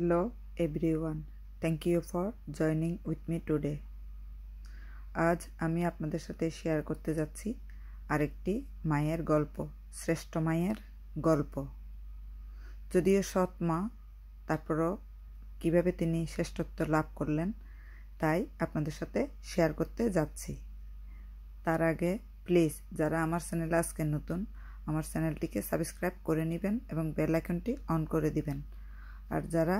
Hello everyone. Thank you for joining with me today. আজ আমি আপনাদের সাথে শেয়ার করতে যাচ্ছি আরেকটি মায়ের গল্প শ্রেষ্ঠ মায়ের গল্প যদিও সৎ মা তারপরও কীভাবে তিনি শ্রেষ্ঠত্ব লাভ করলেন তাই আপনাদের সাথে শেয়ার করতে যাচ্ছি তার আগে প্লিজ যারা আমার চ্যানেল আজকে নতুন আমার চ্যানেলটিকে সাবস্ক্রাইব করে নেবেন এবং বেল আইকনটি অন করে দিবেন আর যারা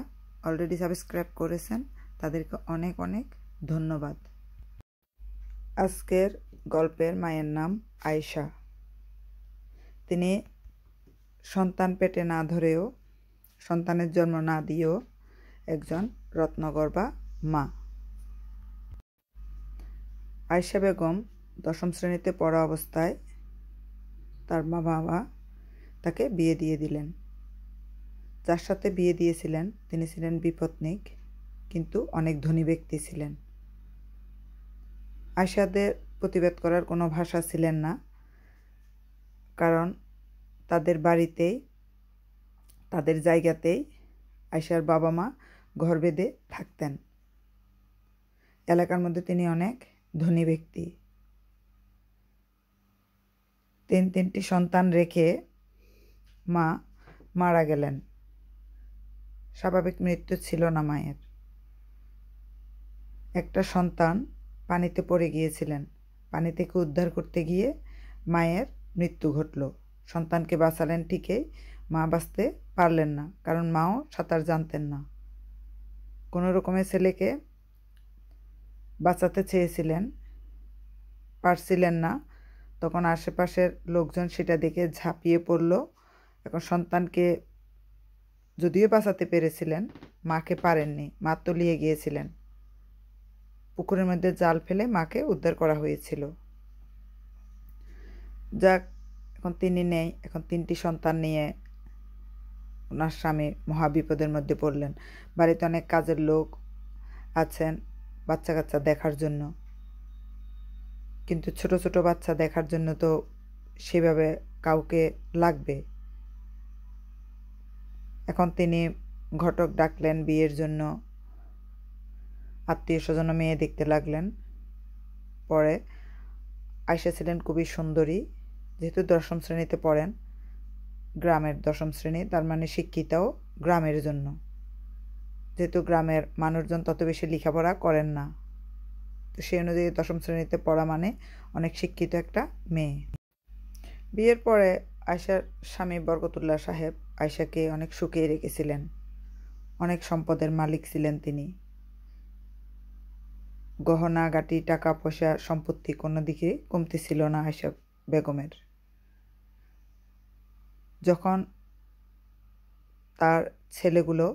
অলরেডি সাবস্ক্রাইব করেছেন তাদেরকে অনেক অনেক ধন্যবাদ আজকের গল্পের মায়ের নাম আয়শা তিনি সন্তান পেটে না ধরেও সন্তানের জন্ম না দিয়েও একজন রত্নগর্বা মা আয়শা বেগম দশম শ্রেণীতে পড়া অবস্থায় তার মা বাবা তাকে বিয়ে দিয়ে দিলেন যার সাথে বিয়ে দিয়েছিলেন তিনি ছিলেন বিপত্নিক কিন্তু অনেক ধনী ব্যক্তি ছিলেন আয়সাদের প্রতিবাদ করার কোনো ভাষা ছিলেন না কারণ তাদের বাড়িতেই তাদের জায়গাতেই আয়সার বাবা মা ঘর বেঁধে থাকতেন এলাকার মধ্যে তিনি অনেক ধনী ব্যক্তি তিন তিনটি সন্তান রেখে মা মারা গেলেন স্বাভাবিক মৃত্যু ছিল না মায়ের একটা সন্তান পানিতে পড়ে গিয়েছিলেন পানি থেকে উদ্ধার করতে গিয়ে মায়ের মৃত্যু ঘটল সন্তানকে বাঁচালেন ঠিকই মা বাঁচতে পারলেন না কারণ মাও সাঁতার জানতেন না কোনো রকমের ছেলেকে বাঁচাতে চেয়েছিলেন পারছিলেন না তখন আশেপাশের লোকজন সেটা দেখে ঝাঁপিয়ে পড়ল এখন সন্তানকে যদিও বাঁচাতে পেরেছিলেন মাকে পারেননি মা তলিয়ে গিয়েছিলেন পুকুরের মধ্যে জাল ফেলে মাকে উদ্ধার করা হয়েছিল যাক এখন তিনি নেই এখন তিনটি সন্তান নিয়ে ওনার স্বামী মহাবিপদের মধ্যে পড়লেন বাড়িতে অনেক কাজের লোক আছেন বাচ্চা কাচ্চা দেখার জন্য কিন্তু ছোট ছোট বাচ্চা দেখার জন্য তো সেভাবে কাউকে লাগবে এখন তিনি ঘটক ডাকলেন বিয়ের জন্য আত্মীয় স্বজন মেয়ে দেখতে লাগলেন পরে আয়সা ছিলেন খুবই সুন্দরী যেহেতু দশম শ্রেণীতে পড়েন গ্রামের দশম শ্রেণী তার মানে শিক্ষিতাও গ্রামের জন্য যেহেতু গ্রামের মানুষজন তত বেশি লেখাপড়া করেন না তো সেই অনুযায়ী দশম শ্রেণীতে পড়া মানে অনেক শিক্ষিত একটা মেয়ে বিয়ের পরে আয়সার স্বামী বরকতুল্লাহ সাহেব আয়সাকে অনেক সুখে রেখেছিলেন অনেক সম্পদের মালিক ছিলেন তিনি গহনা গাটি টাকা পয়সা সম্পত্তি কোনো দিকে কমতি ছিল না আয়সা বেগমের যখন তার ছেলেগুলো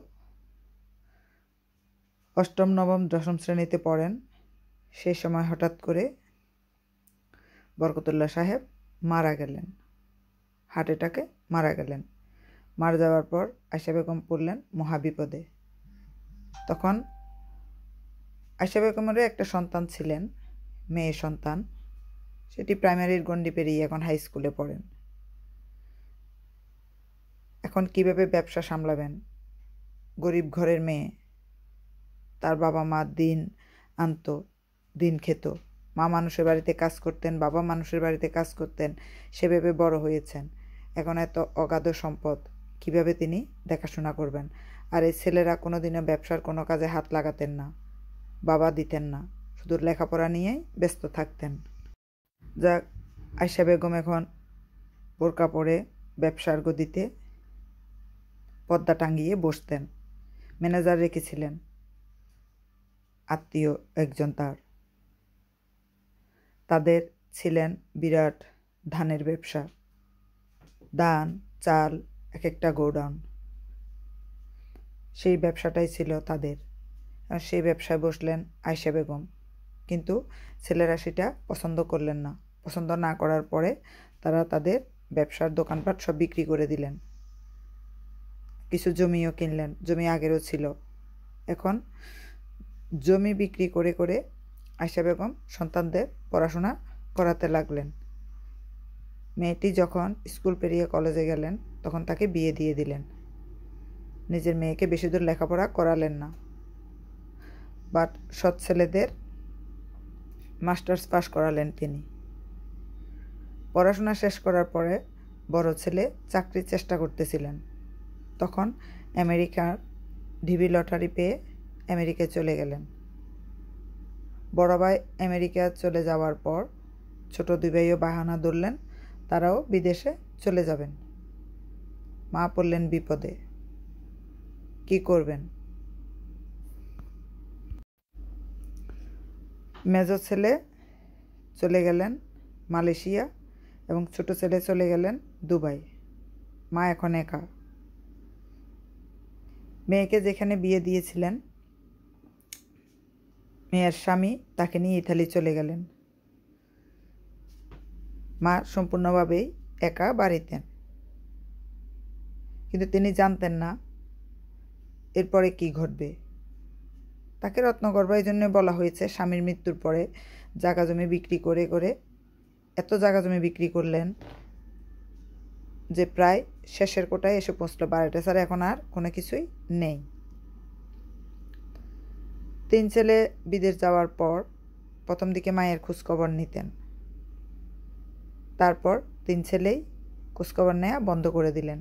অষ্টম নবম দশম শ্রেণীতে পড়েন সেই সময় হঠাৎ করে বরকতুল্লাহ সাহেব মারা গেলেন হার্ট অ্যাটাকে মারা গেলেন মারা যাওয়ার পর আয়সা বেগম পড়লেন মহাবিপদে তখন আয়সা বেগমেরও একটা সন্তান ছিলেন মেয়ে সন্তান সেটি প্রাইমারির গণ্ডি পেরিয়ে এখন হাই স্কুলে পড়েন এখন কিভাবে ব্যবসা সামলাবেন গরিব ঘরের মেয়ে তার বাবা মা দিন আনত দিন খেত মা মানুষের বাড়িতে কাজ করতেন বাবা মানুষের বাড়িতে কাজ করতেন সেভাবে বড় হয়েছেন এখন এত অগাধ সম্পদ কিভাবে তিনি দেখাশোনা করবেন আর এই ছেলেরা কোনো দিনও ব্যবসার কোনো কাজে হাত লাগাতেন না বাবা দিতেন না শুধু লেখাপড়া নিয়েই ব্যস্ত থাকতেন যাক আয়সা বেগম এখন বোরকা পরে ব্যবসার গদিতে পদ্মা টাঙ্গিয়ে বসতেন ম্যানেজার রেখেছিলেন আত্মীয় একজন তার তাদের ছিলেন বিরাট ধানের ব্যবসা ধান চাল এক একটা গোডাউন সেই ব্যবসাটাই ছিল তাদের সেই ব্যবসায় বসলেন আয়সা বেগম কিন্তু ছেলেরা সেটা পছন্দ করলেন না পছন্দ না করার পরে তারা তাদের ব্যবসার দোকানপাট সব বিক্রি করে দিলেন কিছু জমিও কিনলেন জমি আগেরও ছিল এখন জমি বিক্রি করে করে আয়সা বেগম সন্তানদের পড়াশোনা করাতে লাগলেন মেয়েটি যখন স্কুল পেরিয়ে কলেজে গেলেন তখন তাকে বিয়ে দিয়ে দিলেন নিজের মেয়েকে বেশি দূর লেখাপড়া করালেন না বাট সৎ ছেলেদের মাস্টার্স পাশ করালেন তিনি পড়াশোনা শেষ করার পরে বড় ছেলে চাকরির চেষ্টা করতেছিলেন তখন আমেরিকার ডিবি লটারি পেয়ে আমেরিকায় চলে গেলেন বড় ভাই আমেরিকা চলে যাওয়ার পর ছোট দুই ভাইও বাহানা ধরলেন তারাও বিদেশে চলে যাবেন মা পড়লেন বিপদে কি করবেন মেজ ছেলে চলে গেলেন মালয়েশিয়া এবং ছোট ছেলে চলে গেলেন দুবাই মা এখন একা মেয়েকে যেখানে বিয়ে দিয়েছিলেন মেয়ের স্বামী তাকে নিয়ে ইতালি চলে গেলেন মা সম্পূর্ণভাবেই একা বাড়িতেন কিন্তু তিনি জানতেন না এরপরে কি ঘটবে তাকে রত্নগর্ভা এই জন্য বলা হয়েছে স্বামীর মৃত্যুর পরে জাগা জমি বিক্রি করে করে এত জাগা জমি বিক্রি করলেন যে প্রায় শেষের কোটায় এসে পৌঁছলো বারোটা ছাড়া এখন আর কোনো কিছুই নেই তিন ছেলে বিদেশ যাওয়ার পর প্রথম দিকে মায়ের খোঁজখবর নিতেন তারপর তিন ছেলেই খোঁজখবর নেয়া বন্ধ করে দিলেন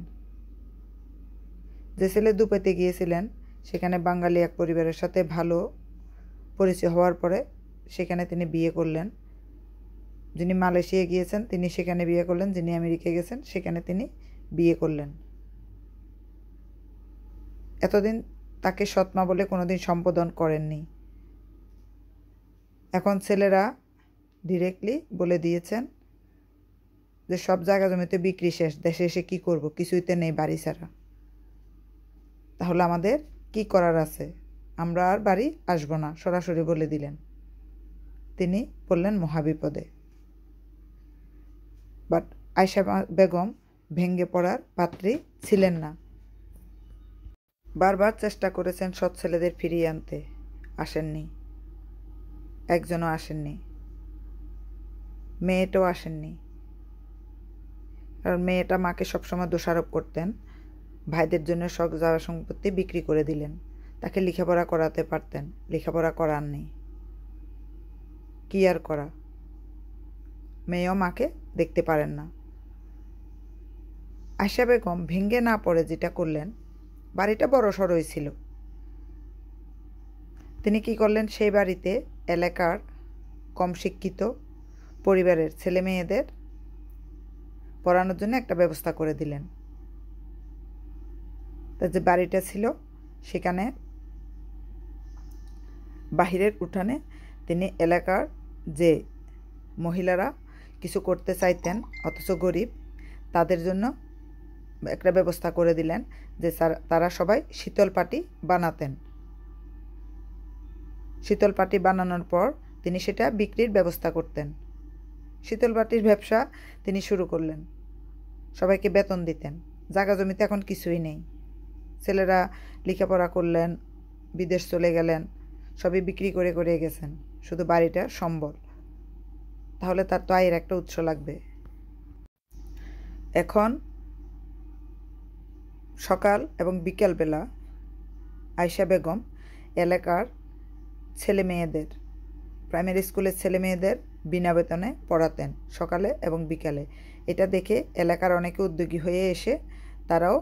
যে ছেলে দুপাইতে গিয়েছিলেন সেখানে বাঙালি এক পরিবারের সাথে ভালো পরিচয় হওয়ার পরে সেখানে তিনি বিয়ে করলেন যিনি মালয়েশিয়া গিয়েছেন তিনি সেখানে বিয়ে করলেন যিনি আমেরিকায় গেছেন সেখানে তিনি বিয়ে করলেন এতদিন তাকে সৎমা বলে কোনোদিন সম্বোধন করেননি এখন ছেলেরা ডিরেক্টলি বলে দিয়েছেন যে সব জায়গা জমিতে বিক্রি শেষ দেশে এসে কি করব কিছুইতে নেই বাড়ি ছাড়া তাহলে আমাদের কি করার আছে আমরা আর বাড়ি আসব না সরাসরি বলে দিলেন তিনি বললেন মহাবিপদে বাট আয়সা বেগম ভেঙ্গে পড়ার পাত্রী ছিলেন না বারবার চেষ্টা করেছেন সৎ ছেলেদের ফিরিয়ে আনতে আসেননি একজনও আসেননি মেয়েটাও আসেননি কারণ মেয়েটা মাকে সবসময় দোষারোপ করতেন ভাইদের জন্য শখ যাওয়া সম্পত্তি বিক্রি করে দিলেন তাকে লেখাপড়া করাতে পারতেন লেখাপড়া করাননি কি আর করা মেয়েও মাকে দেখতে পারেন না আশা বেগম ভেঙ্গে না পড়ে যেটা করলেন বাড়িটা বড় সড়ই ছিল তিনি কি করলেন সেই বাড়িতে এলাকার কম শিক্ষিত পরিবারের ছেলে মেয়েদের পড়ানোর জন্য একটা ব্যবস্থা করে দিলেন তার যে বাড়িটা ছিল সেখানে বাহিরের উঠানে তিনি এলাকার যে মহিলারা কিছু করতে চাইতেন অথচ গরিব তাদের জন্য একটা ব্যবস্থা করে দিলেন যে তারা সবাই শীতল পাটি বানাতেন শীতল পাটি বানানোর পর তিনি সেটা বিক্রির ব্যবস্থা করতেন শীতলবাটির ব্যবসা তিনি শুরু করলেন সবাইকে বেতন দিতেন জাগা জমিতে এখন কিছুই নেই ছেলেরা লেখাপড়া করলেন বিদেশ চলে গেলেন সবই বিক্রি করে করে গেছেন শুধু বাড়িটা সম্বল তাহলে তার তো আয়ের একটা উৎস লাগবে এখন সকাল এবং বিকালবেলা আয়সা বেগম এলাকার ছেলে মেয়েদের প্রাইমারি স্কুলের ছেলে মেয়েদের বিনা বেতনে পড়াতেন সকালে এবং বিকালে এটা দেখে এলাকার অনেকে উদ্যোগী হয়ে এসে তারাও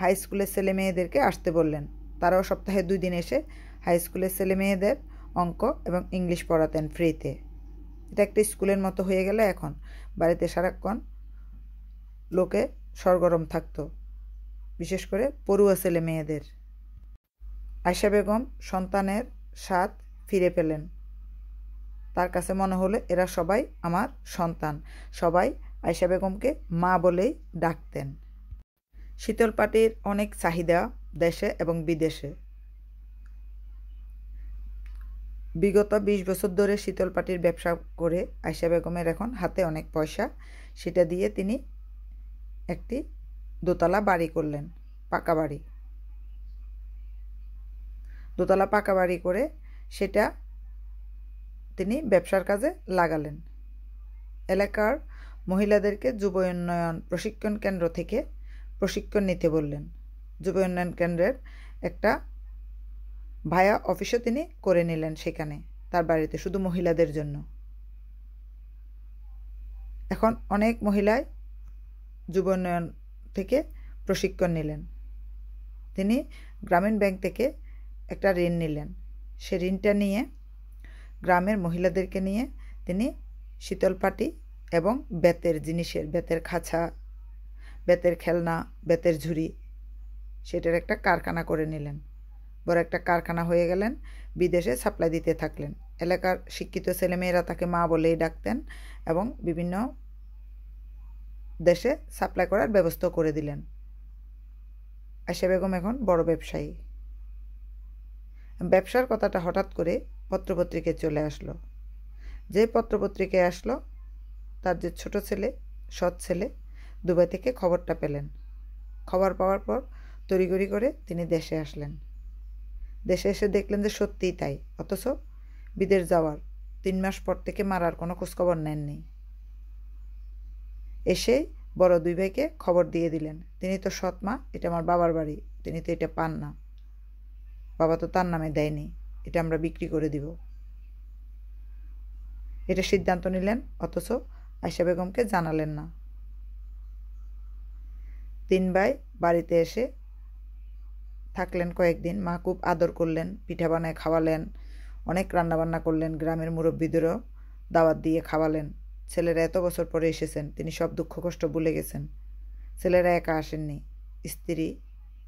হাই স্কুলের ছেলে মেয়েদেরকে আসতে বললেন তারাও সপ্তাহে দুই দিন এসে হাই স্কুলের ছেলে মেয়েদের অঙ্ক এবং ইংলিশ পড়াতেন ফ্রিতে এটা একটা স্কুলের মতো হয়ে গেল এখন বাড়িতে সারাক্ষণ লোকে সরগরম থাকতো বিশেষ করে পড়ুয়া ছেলে মেয়েদের আয়সা বেগম সন্তানের স্বাদ ফিরে পেলেন তার কাছে মনে হলো এরা সবাই আমার সন্তান সবাই আয়সা বেগমকে মা বলেই ডাকতেন শীতল পাটির অনেক চাহিদা দেশে এবং বিদেশে বিগত ২০ বছর ধরে শীতল পাটির ব্যবসা করে আয়সা বেগমের এখন হাতে অনেক পয়সা সেটা দিয়ে তিনি একটি দোতলা বাড়ি করলেন পাকা বাড়ি দোতলা পাকা বাড়ি করে সেটা তিনি ব্যবসার কাজে লাগালেন এলাকার মহিলাদেরকে যুব উন্নয়ন প্রশিক্ষণ কেন্দ্র থেকে প্রশিক্ষণ নিতে বললেন যুব উন্নয়ন কেন্দ্রের একটা ভায়া অফিসও তিনি করে নিলেন সেখানে তার বাড়িতে শুধু মহিলাদের জন্য এখন অনেক মহিলাই যুব উন্নয়ন থেকে প্রশিক্ষণ নিলেন তিনি গ্রামীণ ব্যাংক থেকে একটা ঋণ নিলেন সে ঋণটা নিয়ে গ্রামের মহিলাদেরকে নিয়ে তিনি শীতলপাটি এবং বেতের জিনিসের বেতের খাঁচা বেতের খেলনা বেতের ঝুড়ি সেটার একটা কারখানা করে নিলেন বড় একটা কারখানা হয়ে গেলেন বিদেশে সাপ্লাই দিতে থাকলেন এলাকার শিক্ষিত ছেলেমেয়েরা তাকে মা বলেই ডাকতেন এবং বিভিন্ন দেশে সাপ্লাই করার ব্যবস্থা করে দিলেন আশা বেগম এখন বড় ব্যবসায়ী ব্যবসার কথাটা হঠাৎ করে পত্রপত্রিকায় চলে আসলো যে পত্রপত্রিকায় আসলো তার যে ছোট ছেলে সৎ ছেলে দুবাই থেকে খবরটা পেলেন খবর পাওয়ার পর তড়িগড়ি করে তিনি দেশে আসলেন দেশে এসে দেখলেন যে সত্যিই তাই অথচ বিদেশ যাওয়ার তিন মাস পর থেকে মারার কোনো খোঁজখবর নেননি এসে বড় দুই ভাইকে খবর দিয়ে দিলেন তিনি তো সৎ মা এটা আমার বাবার বাড়ি তিনি তো এটা পান না বাবা তো তার নামে দেয়নি এটা আমরা বিক্রি করে দিব এটা সিদ্ধান্ত নিলেন অথচ আয়সা বেগমকে জানালেন না তিন ভাই বাড়িতে এসে থাকলেন কয়েকদিন মা খুব আদর করলেন পিঠা বানায় খাওয়ালেন অনেক রান্নাবান্না করলেন গ্রামের মুরব্বীদেরও দাওয়াত দিয়ে খাওয়ালেন ছেলেরা এত বছর পরে এসেছেন তিনি সব দুঃখ কষ্ট ভুলে গেছেন ছেলেরা একা আসেননি স্ত্রী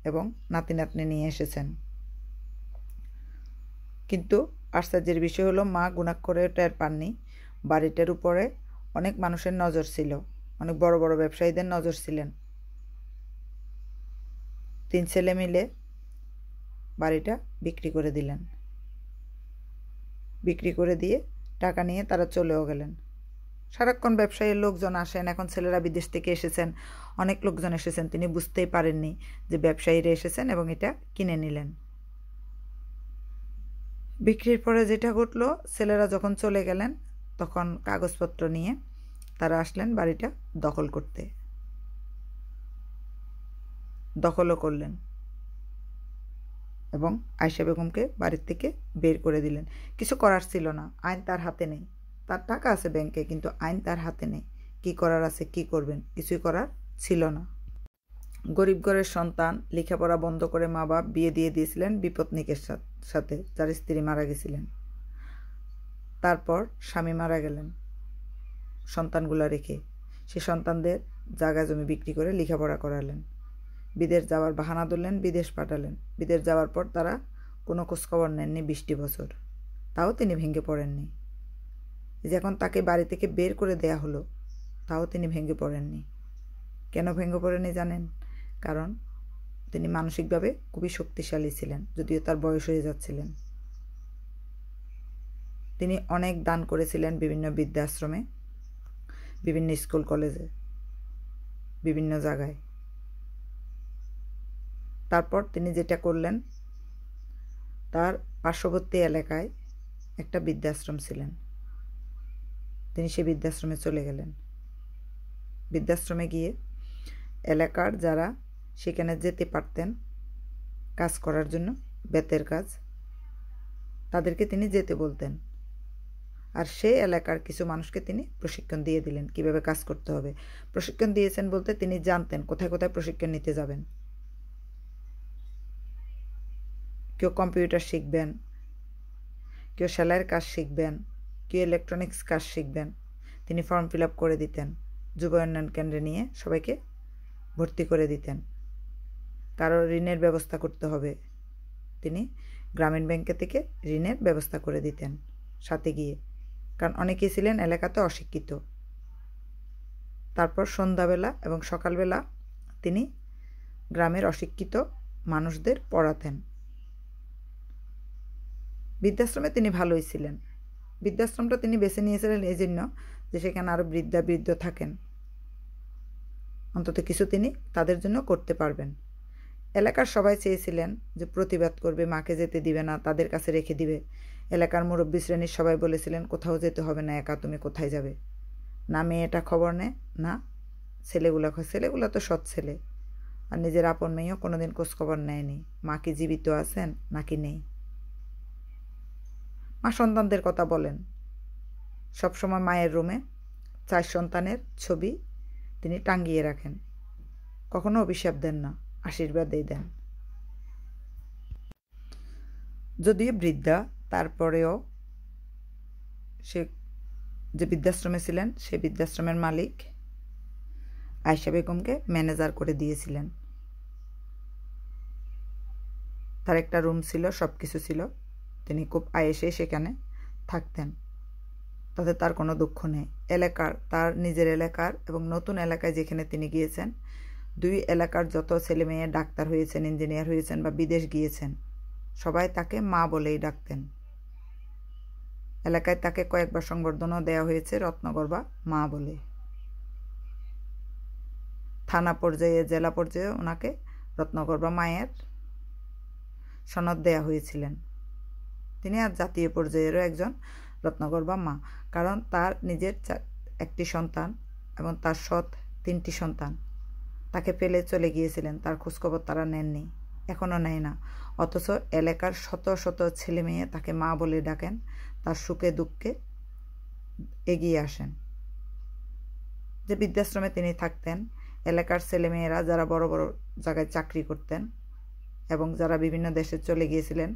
এবং নাতি নাতনি নিয়ে এসেছেন কিন্তু আশ্চর্যের বিষয় হলো মা গুণাক্ষরে টের পাননি বাড়িটার উপরে অনেক মানুষের নজর ছিল অনেক বড় বড় ব্যবসায়ীদের নজর ছিলেন তিন ছেলে মিলে বাড়িটা বিক্রি করে দিলেন বিক্রি করে দিয়ে টাকা নিয়ে তারা চলেও গেলেন সারাক্ষণ ব্যবসায়ীর লোকজন আসেন এখন ছেলেরা বিদেশ থেকে এসেছেন অনেক লোকজন এসেছেন তিনি বুঝতেই পারেননি যে ব্যবসায়ীরা এসেছেন এবং এটা কিনে নিলেন বিক্রির পরে যেটা ঘটলো ছেলেরা যখন চলে গেলেন তখন কাগজপত্র নিয়ে তারা আসলেন বাড়িটা দখল করতে দখলও করলেন এবং আয়সা বেগমকে বাড়ির থেকে বের করে দিলেন কিছু করার ছিল না আইন তার হাতে নেই তার টাকা আছে ব্যাংকে কিন্তু আইন তার হাতে নেই কি করার আছে কি করবেন কিছুই করার ছিল না গরিব ঘরের সন্তান লেখাপড়া বন্ধ করে মা বাপ বিয়ে দিয়ে দিয়েছিলেন বিপত্নিকের সাথে সাথে যার স্ত্রী মারা গেছিলেন তারপর স্বামী মারা গেলেন সন্তানগুলো রেখে সে সন্তানদের জায়গা জমি বিক্রি করে লেখাপড়া করালেন বিদেশ যাওয়ার বাহানা ধরলেন বিদেশ পাঠালেন বিদেশ যাওয়ার পর তারা কোনো খোঁজখবর নেননি বৃষ্টি বছর তাও তিনি ভেঙে পড়েননি যখন তাকে বাড়ি থেকে বের করে দেয়া হলো তাও তিনি ভেঙে পড়েননি কেন ভেঙে পড়েনি জানেন কারণ তিনি মানসিকভাবে খুবই শক্তিশালী ছিলেন যদিও তার বয়স হয়ে যাচ্ছিলেন তিনি অনেক দান করেছিলেন বিভিন্ন বৃদ্ধাশ্রমে বিভিন্ন স্কুল কলেজে বিভিন্ন জায়গায় তারপর তিনি যেটা করলেন তার পার্শ্ববর্তী এলাকায় একটা বৃদ্ধাশ্রম ছিলেন তিনি সে বৃদ্ধাশ্রমে চলে গেলেন বৃদ্ধাশ্রমে গিয়ে এলাকার যারা সেখানে যেতে পারতেন কাজ করার জন্য বেতের কাজ তাদেরকে তিনি যেতে বলতেন আর সে এলাকার কিছু মানুষকে তিনি প্রশিক্ষণ দিয়ে দিলেন কিভাবে কাজ করতে হবে প্রশিক্ষণ দিয়েছেন বলতে তিনি জানতেন কোথায় কোথায় প্রশিক্ষণ নিতে যাবেন কেউ কম্পিউটার শিখবেন কেউ সেলাইয়ের কাজ শিখবেন কেউ ইলেকট্রনিক্স কাজ শিখবেন তিনি ফর্ম ফিল আপ করে দিতেন যুব উন্নয়ন কেন্দ্রে নিয়ে সবাইকে ভর্তি করে দিতেন কারো ঋণের ব্যবস্থা করতে হবে তিনি গ্রামীণ ব্যাংকে থেকে ঋণের ব্যবস্থা করে দিতেন সাথে গিয়ে কারণ অনেকেই ছিলেন এলাকাতে অশিক্ষিত তারপর সন্ধ্যাবেলা এবং সকালবেলা তিনি গ্রামের অশিক্ষিত মানুষদের পড়াতেন বৃদ্ধাশ্রমে তিনি ভালোই ছিলেন বৃদ্ধাশ্রমটা তিনি বেছে নিয়েছিলেন এই জন্য যে সেখানে আরও বৃদ্ধা বৃদ্ধ থাকেন অন্তত কিছু তিনি তাদের জন্য করতে পারবেন এলাকার সবাই চেয়েছিলেন যে প্রতিবাদ করবে মাকে যেতে দিবে না তাদের কাছে রেখে দিবে এলাকার মুরব্বী শ্রেণীর সবাই বলেছিলেন কোথাও যেতে হবে না একা তুমি কোথায় যাবে না মেয়েটা খবর নে না ছেলেগুলো ছেলেগুলো তো সৎ ছেলে আর নিজের আপন মেয়েও কোনোদিন খোঁজখবর নেয়নি মা কি জীবিত আছেন নাকি নেই মা সন্তানদের কথা বলেন সবসময় মায়ের রুমে চার সন্তানের ছবি তিনি টাঙ্গিয়ে রাখেন কখনো অভিশাপ দেন না আশীর্বাদই দেন যদি বৃদ্ধা তারপরেও সে যে বৃদ্ধাশ্রমে ছিলেন সে বৃদ্ধাশ্রমের মালিক আয়সা বেগমকে ম্যানেজার করে দিয়েছিলেন তার একটা রুম ছিল সব কিছু ছিল তিনি খুব আয়েসে সেখানে থাকতেন তাতে তার কোনো দুঃখ নেই এলাকার তার নিজের এলাকার এবং নতুন এলাকায় যেখানে তিনি গিয়েছেন দুই এলাকার যত ছেলে মেয়ে ডাক্তার হয়েছেন ইঞ্জিনিয়ার হয়েছেন বা বিদেশ গিয়েছেন সবাই তাকে মা বলেই ডাকতেন এলাকায় তাকে কয়েকবার সংবর্ধনা দেওয়া হয়েছে রত্নগর্বা মা বলে থানা পর্যায়ে জেলা পর্যায়ে ওনাকে বা মায়ের সনদ দেয়া হয়েছিলেন তিনি আর জাতীয় পর্যায়েরও একজন বা মা কারণ তার নিজের একটি সন্তান এবং তার সৎ তিনটি সন্তান তাকে পেলে চলে গিয়েছিলেন তার খোঁজখবর তারা নেননি এখনও নেয় না অথচ এলাকার শত শত ছেলে মেয়ে তাকে মা বলে ডাকেন তার সুখে দুঃখে এগিয়ে আসেন যে বৃদ্ধাশ্রমে তিনি থাকতেন এলাকার ছেলেমেয়েরা যারা বড় বড় জায়গায় চাকরি করতেন এবং যারা বিভিন্ন দেশে চলে গিয়েছিলেন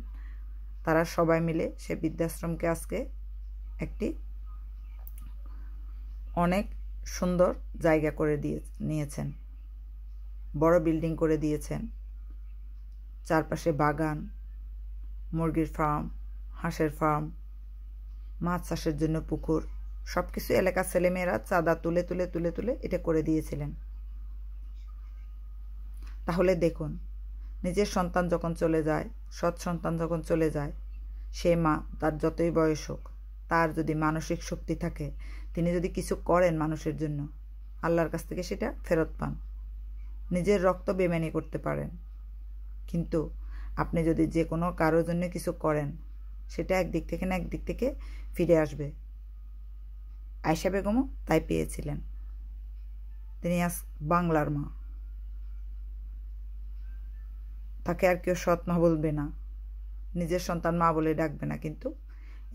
তারা সবাই মিলে সে বৃদ্ধাশ্রমকে আজকে একটি অনেক সুন্দর জায়গা করে দিয়ে নিয়েছেন বড় বিল্ডিং করে দিয়েছেন চারপাশে বাগান মুরগির ফার্ম হাঁসের ফার্ম মাছ চাষের জন্য পুকুর সব কিছু এলাকার ছেলেমেয়েরা চাঁদা তুলে তুলে তুলে তুলে এটা করে দিয়েছিলেন তাহলে দেখুন নিজের সন্তান যখন চলে যায় সৎ সন্তান যখন চলে যায় সে মা তার যতই বয়স হোক তার যদি মানসিক শক্তি থাকে তিনি যদি কিছু করেন মানুষের জন্য আল্লাহর কাছ থেকে সেটা ফেরত পান নিজের রক্ত বেমানি করতে পারেন কিন্তু আপনি যদি যে কোনো কারোর জন্য কিছু করেন সেটা একদিক থেকে না একদিক থেকে ফিরে আসবে আয়সা বেগমও তাই পেয়েছিলেন তিনি আজ বাংলার মা তাকে আর কেউ সৎ মা বলবে না নিজের সন্তান মা বলে ডাকবে না কিন্তু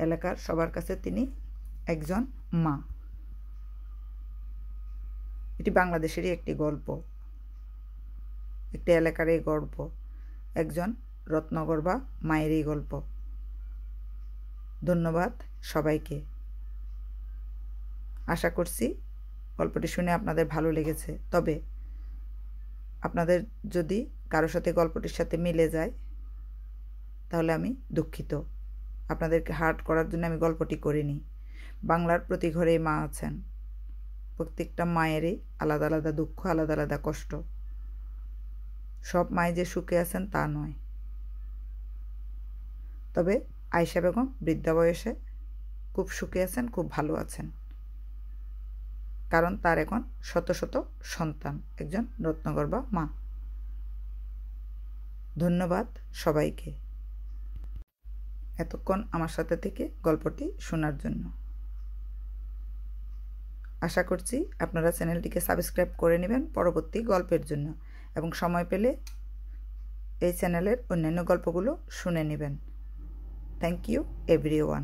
এলাকার সবার কাছে তিনি একজন মা এটি বাংলাদেশেরই একটি গল্প একটি এলাকার এই গল্প একজন রত্নগর্বা মায়ের এই গল্প ধন্যবাদ সবাইকে আশা করছি গল্পটি শুনে আপনাদের ভালো লেগেছে তবে আপনাদের যদি কারোর সাথে গল্পটির সাথে মিলে যায় তাহলে আমি দুঃখিত আপনাদেরকে হার্ট করার জন্য আমি গল্পটি করিনি বাংলার প্রতি ঘরেই মা আছেন প্রত্যেকটা মায়েরই আলাদা আলাদা দুঃখ আলাদা আলাদা কষ্ট সব মাই যে সুখে আছেন তা নয় তবে আয়সা বেগম বৃদ্ধা বয়সে খুব সুখে আছেন খুব ভালো আছেন কারণ তার এখন শত শত সন্তান একজন রত্নগর্বা মা ধন্যবাদ সবাইকে এতক্ষণ আমার সাথে থেকে গল্পটি শোনার জন্য আশা করছি আপনারা চ্যানেলটিকে সাবস্ক্রাইব করে নেবেন পরবর্তী গল্পের জন্য এবং সময় পেলে এই চ্যানেলের অন্যান্য গল্পগুলো শুনে নেবেন থ্যাংক ইউ এভরি ওয়ান